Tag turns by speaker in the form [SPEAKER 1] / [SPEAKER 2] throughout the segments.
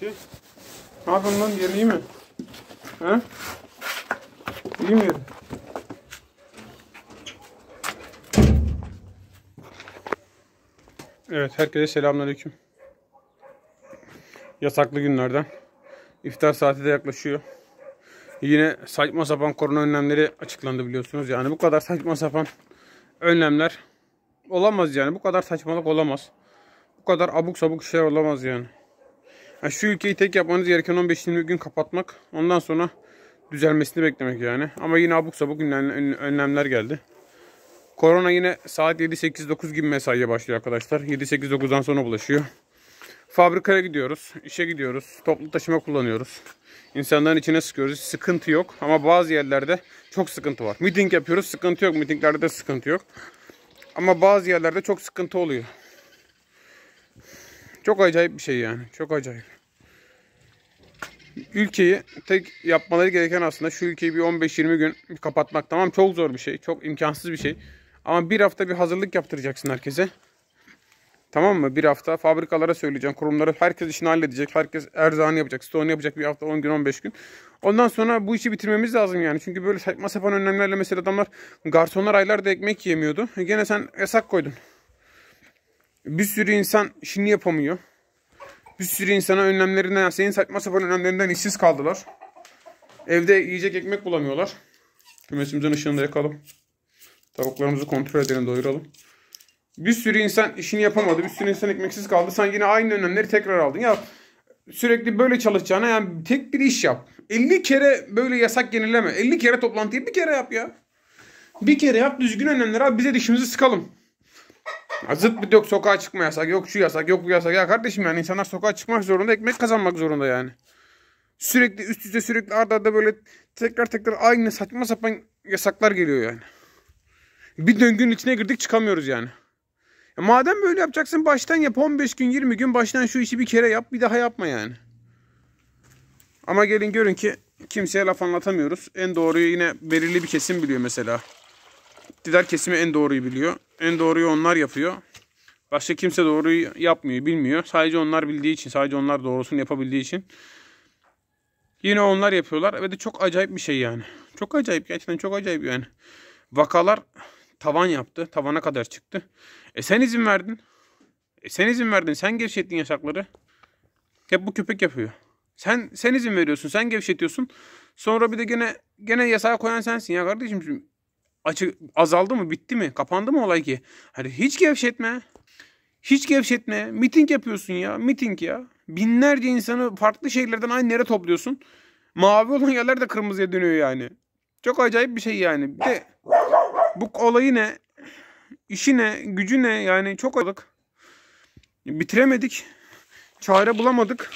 [SPEAKER 1] Şey, ne yapıyorsun lan? Yerin iyi mi? He? İyi mi yeri? Evet, herkese selamünaleyküm. Yasaklı günlerden. İftar saati de yaklaşıyor. Yine saçma sapan korona önlemleri açıklandı biliyorsunuz. Yani bu kadar saçma sapan önlemler olamaz yani. Bu kadar saçmalık olamaz. Bu kadar abuk sabuk şey olamaz yani. Yani şu ülkeyi tek yapmanız gereken 15-20 gün kapatmak. Ondan sonra düzelmesini beklemek yani. Ama yine abuk sabuk önlemler geldi. Korona yine saat 7-8-9 gibi mesaiye başlıyor arkadaşlar. 7-8-9'dan sonra bulaşıyor. Fabrikaya gidiyoruz, işe gidiyoruz, toplu taşıma kullanıyoruz. İnsanların içine sıkıyoruz, sıkıntı yok. Ama bazı yerlerde çok sıkıntı var. Meeting yapıyoruz, sıkıntı yok. Meetinglerde de sıkıntı yok. Ama bazı yerlerde çok sıkıntı oluyor. Çok acayip bir şey yani. Çok acayip. Ülkeyi tek yapmaları gereken aslında şu ülkeyi bir 15-20 gün kapatmak. Tamam çok zor bir şey. Çok imkansız bir şey. Ama bir hafta bir hazırlık yaptıracaksın herkese. Tamam mı? Bir hafta fabrikalara söyleyeceksin, kurumlara herkes işini halledecek, herkes erzağını yapacak, stoğunu yapacak bir hafta 10 gün 15 gün. Ondan sonra bu işi bitirmemiz lazım yani. Çünkü böyle saçma sapan önlemlerle mesela adamlar garsonlar aylarda ekmek yemiyordu. E gene sen yasak koydun. Bir sürü insan şimdi yapamıyor. Bir sürü insana önlemlerinden, senin saçma sapan önlemlerinden işsiz kaldılar. Evde yiyecek ekmek bulamıyorlar. Kümesimizin ışığını da yakalım. Tavuklarımızı kontrol edelim, doyuralım. Bir sürü insan işini yapamadı. Bir sürü insan ekmeksiz kaldı. Sen yine aynı önlemleri tekrar aldın. Ya sürekli böyle çalışacağına yani tek bir iş yap. 50 kere böyle yasak yenileme. 50 kere toplantıyı bir kere yap ya. Bir kere yap düzgün önlemler abi bize dişimizi sıkalım. Zıt bir yok sokağa çıkma yasak yok şu yasak yok bu yasak. Ya kardeşim yani insanlar sokağa çıkmak zorunda ekmek kazanmak zorunda yani. Sürekli üst üste sürekli arda arda böyle tekrar tekrar aynı saçma sapan yasaklar geliyor yani. Bir döngünün içine girdik çıkamıyoruz yani. Ya madem böyle yapacaksın baştan yap 15 gün 20 gün baştan şu işi bir kere yap bir daha yapma yani. Ama gelin görün ki kimseye laf anlatamıyoruz. En doğruyu yine belirli bir kesim biliyor mesela iktidar kesimi en doğruyu biliyor. En doğruyu onlar yapıyor. Başka kimse doğruyu yapmıyor, bilmiyor. Sadece onlar bildiği için, sadece onlar doğrusunu yapabildiği için. Yine onlar yapıyorlar ve de çok acayip bir şey yani. Çok acayip gerçekten çok acayip yani. Vakalar tavan yaptı. Tavana kadar çıktı. E sen izin verdin. E sen izin verdin. Sen gevşettin yasakları. Hep bu köpek yapıyor. Sen sen izin veriyorsun. Sen gevşetiyorsun. Sonra bir de gene gene yasağı koyan sensin ya kardeşim açı azaldı mı? Bitti mi? Kapandı mı olay ki? Hani hiç gevşetme. Hiç gevşetme. Miting yapıyorsun ya. Miting ya. Binlerce insanı farklı şehirlerden aynı yere topluyorsun. Mavi olan yerler de kırmızıya dönüyor yani. Çok acayip bir şey yani. Bir de bu olayı ne? işi ne? Gücü ne? Yani çok olduk. Bitiremedik. Çare bulamadık.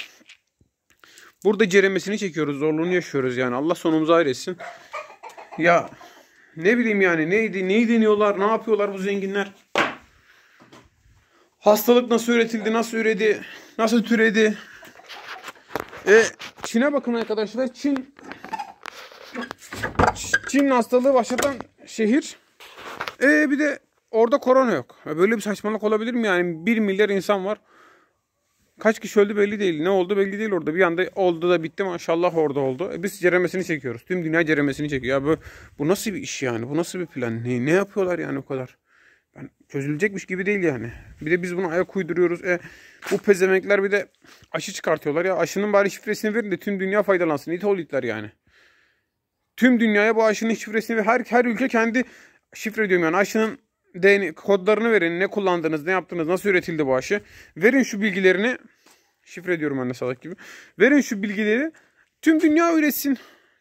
[SPEAKER 1] Burada ceremesini çekiyoruz. Zorluğunu yaşıyoruz yani. Allah sonumuzu hayretsin. Ya ne bileyim yani neydi, neyi deniyorlar, ne yapıyorlar bu zenginler? Hastalık nasıl üretildi, nasıl üredi, nasıl türedi? E, Çin'e bakın arkadaşlar. Çin Çin hastalığı başlatan şehir. E bir de orada korona yok. Böyle bir saçmalık olabilir mi? Yani 1 milyar insan var. Kaç kişi öldü belli değil. Ne oldu belli değil orada. Bir anda oldu da bitti maşallah orada oldu. E biz ceremesini çekiyoruz. Tüm dünya ceremesini çekiyor. Ya bu, bu nasıl bir iş yani? Bu nasıl bir plan? Ne, ne yapıyorlar yani o kadar? Yani çözülecekmiş gibi değil yani. Bir de biz bunu ayak uyduruyoruz. E, bu pezemekler bir de aşı çıkartıyorlar. Ya aşının bari şifresini verin de tüm dünya faydalansın. İtolitler yani. Tüm dünyaya bu aşının şifresini ve her, her ülke kendi şifre diyorum yani aşının Deni kodlarını verin. Ne kullandınız, ne yaptınız, nasıl üretildi bu aşı. Verin şu bilgilerini. Şifre diyorum anne salak gibi. Verin şu bilgileri. Tüm dünya üretsin.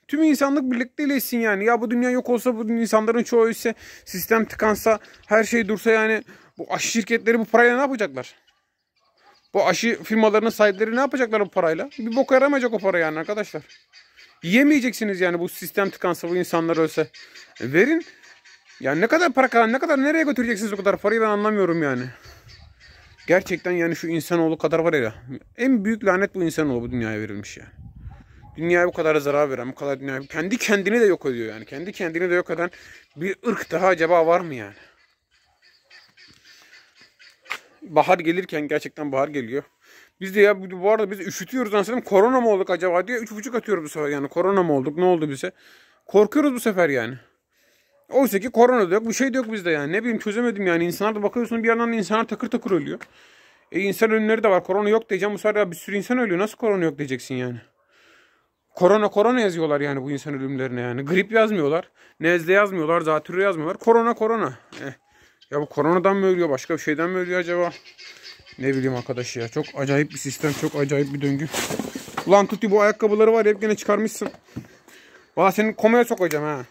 [SPEAKER 1] Tüm insanlık birlikte iyileşsin yani. Ya bu dünya yok olsa, bu insanların çoğu ise sistem tıkansa, her şey dursa yani bu aşı şirketleri bu parayla ne yapacaklar? Bu aşı firmalarının sahipleri ne yapacaklar bu parayla? Bir bok yaramayacak o para yani arkadaşlar. Yemeyeceksiniz yani bu sistem tıkansa, bu insanlar ölse. Verin yani ne kadar para kalan ne kadar nereye götüreceksiniz o kadar parayı ben anlamıyorum yani. Gerçekten yani şu insanoğlu kadar var ya. En büyük lanet bu insanoğlu bu dünyaya verilmiş yani. Dünyaya bu kadar zarar veren, bu kadar dünyaya kendi kendini de yok ediyor yani. Kendi kendini de yok eden bir ırk daha acaba var mı yani? Bahar gelirken gerçekten bahar geliyor. Biz de ya bu arada biz üşütüyoruz anasını korona mı olduk acaba diye üç buçuk atıyoruz bu sefer yani. Korona mı olduk ne oldu bize? Korkuyoruz bu sefer yani. Oysa ki korona da yok. Bir şey de yok bizde yani. Ne bileyim çözemedim yani. İnsanlar da bakıyorsun bir yandan insanlar takır takır ölüyor. E insan ölümleri de var. Korona yok diyeceğim. Bu sefer bir sürü insan ölüyor. Nasıl korona yok diyeceksin yani. Korona korona yazıyorlar yani bu insan ölümlerine yani. Grip yazmıyorlar. Nezle yazmıyorlar. Zatürre yazmıyorlar. Korona korona. Eh. Ya bu koronadan mı ölüyor? Başka bir şeyden mi ölüyor acaba? Ne bileyim arkadaş ya. Çok acayip bir sistem. Çok acayip bir döngü. Ulan Tuti bu ayakkabıları var. Hep gene çıkarmışsın. Valla seni komaya sokacağım ha.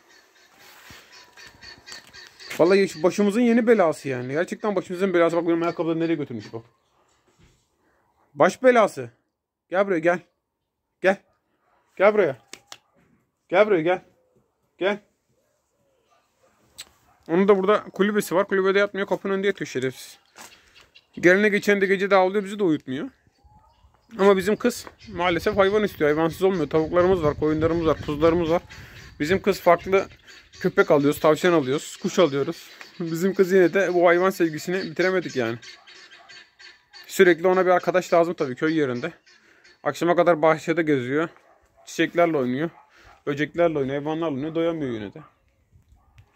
[SPEAKER 1] Vallahi şu başımızın yeni belası yani. Gerçekten başımızın belası. Bak benim ayakkabıları nereye götürmüş bak. Baş belası. Gel buraya gel. Gel. Gel buraya. Gel buraya gel. Gel. Onun da burada kulübesi var. Kulübede yatmıyor. Kapının önünde yatıyor şerefsiz. Gelene geçen de gece de avlıyor. Bizi de uyutmuyor. Ama bizim kız maalesef hayvan istiyor. Hayvansız olmuyor. Tavuklarımız var, koyunlarımız var, kuzularımız var. Bizim kız farklı Köpek alıyoruz, tavşan alıyoruz, kuş alıyoruz. Bizim kız yine de bu hayvan sevgisini bitiremedik yani. Sürekli ona bir arkadaş lazım tabii köy yerinde. Akşama kadar bahçede geziyor. Çiçeklerle oynuyor. Böceklerle oynuyor, hayvanlarla oynuyor. Doyamıyor yine de.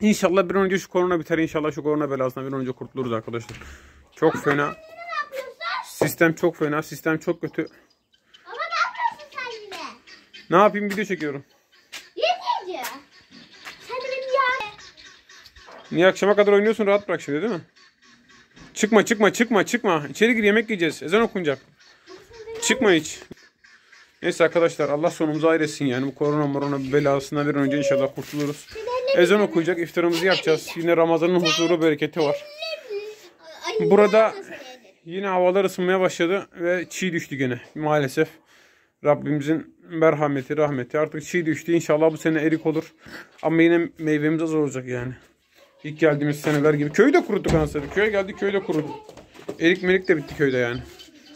[SPEAKER 1] İnşallah bir önce şu korona biter. İnşallah şu korona belasından bir önce kurtuluruz arkadaşlar. Çok fena. Sistem çok fena. Sistem çok kötü. Baba ne yapıyorsun sen yine? Ne yapayım? Video çekiyorum. Niye akşama kadar oynuyorsun rahat bırak şimdi değil mi? Çıkma çıkma çıkma çıkma. İçeri gir yemek yiyeceğiz. Ezan okunacak. Çıkma hiç. Neyse arkadaşlar Allah sonumuzu hayretsin yani bu korona morona belasından bir önce inşallah kurtuluruz. Ezan okuyacak iftarımızı yapacağız. Yine Ramazan'ın huzuru bereketi var. Burada yine havalar ısınmaya başladı ve çiğ düştü gene maalesef. Rabbimizin merhameti rahmeti artık çiğ düştü inşallah bu sene erik olur. Ama yine meyvemiz az olacak yani. İlk geldiğimiz seneler gibi. Köyü de kuruttuk anasını. Köye geldik köyde de Erik merik de bitti köyde yani.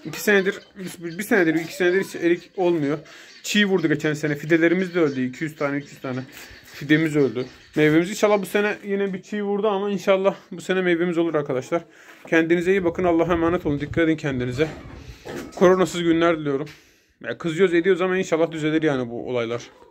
[SPEAKER 1] İki senedir, bir senedir, iki senedir hiç erik olmuyor. Çiğ vurdu geçen sene. Fidelerimiz de öldü. 200 tane, 300 tane fidemiz öldü. Meyvemiz inşallah bu sene yine bir çiğ vurdu ama inşallah bu sene meyvemiz olur arkadaşlar. Kendinize iyi bakın. Allah'a emanet olun. Dikkat edin kendinize. Koronasız günler diliyorum. kızıyoruz ediyoruz ama inşallah düzelir yani bu olaylar.